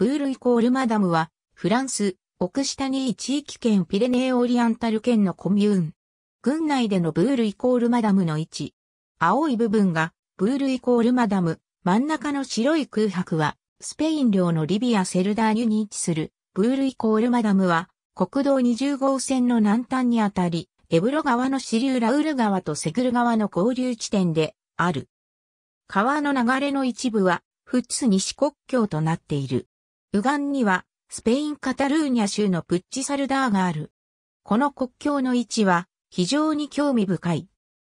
ブールイコールマダムは、フランス、オクシタニー地域圏ピレネーオリアンタル圏のコミューン。郡内でのブールイコールマダムの位置。青い部分が、ブールイコールマダム、真ん中の白い空白は、スペイン領のリビアセルダーニュに位置する、ブールイコールマダムは、国道20号線の南端にあたり、エブロ川の支流ラウル川とセグル川の交流地点である。川の流れの一部は、フッツ西国境となっている。右岸には、スペイン・カタルーニャ州のプッチサルダーがある。この国境の位置は、非常に興味深い。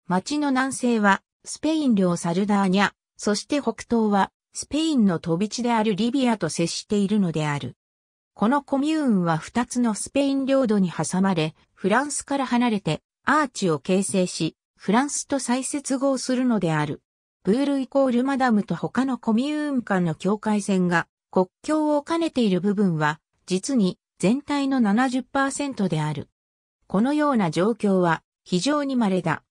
町の南西は、スペイン領サルダーニャ、そして北東は、スペインの飛び地であるリビアと接しているのである。このコミューンは2つのスペイン領土に挟まれ、フランスから離れて、アーチを形成し、フランスと再接合するのである。ブールイコールマダムと他のコミューン間の境界線が国境を兼ねている部分は、実に全体の70%である。このような状況は非常に稀だ。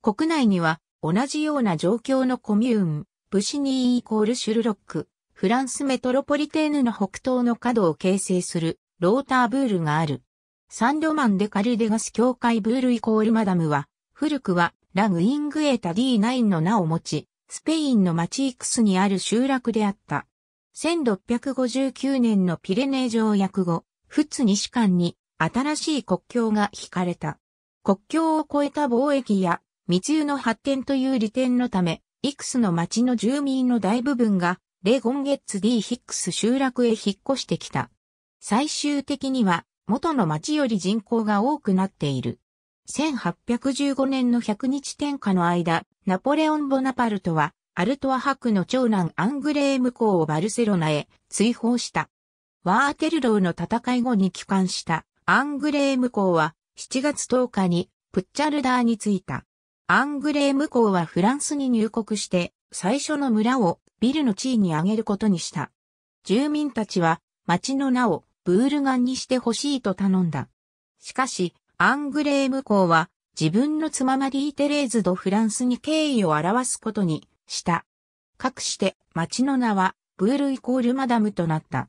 国内には同じような状況のコミューン、ブシニーイコールシュルロック、フランスメトロポリテーヌの北東の角を形成するローターブールがある。サンドマンデカルデガス教会ブールイコールマダムは、古くはラグイングエータ D9 の名を持ち、スペインのマチークスにある集落であった。1659年のピレネー条約後、仏西間に新しい国境が引かれた。国境を越えた貿易や密輸の発展という利点のため、イクスの町の住民の大部分がレゴンゲッツ D ヒックス集落へ引っ越してきた。最終的には元の町より人口が多くなっている。1815年の100日天下の間、ナポレオン・ボナパルトはアルトア伯の長男アングレーム公をバルセロナへ追放した。ワーテルローの戦い後に帰還したアングレーム公は7月10日にプッチャルダーに着いた。アングレーム公はフランスに入国して最初の村をビルの地位に上げることにした。住民たちは町の名をブールガンにしてほしいと頼んだ。しかし、アングレーム公は自分の妻マリー・テレーズとフランスに敬意を表すことにした。かくして町の名はブールイコールマダムとなった。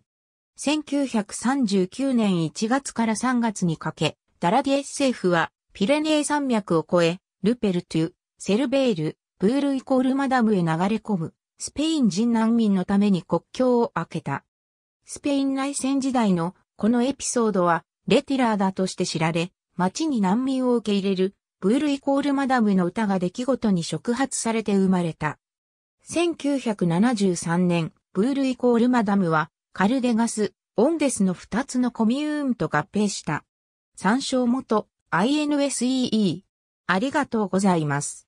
1939年1月から3月にかけ、ダラディエス政府はピレネー山脈を越え、ルペルトゥ、セルベール、ブールイコールマダムへ流れ込む、スペイン人難民のために国境を開けた。スペイン内戦時代のこのエピソードは、レティラーだとして知られ、町に難民を受け入れる、ブールイコールマダムの歌が出来事に触発されて生まれた。1973年、ブールイコールマダムは、カルデガス、オンデスの2つのコミューンと合併した。参照元、INSEE。ありがとうございます。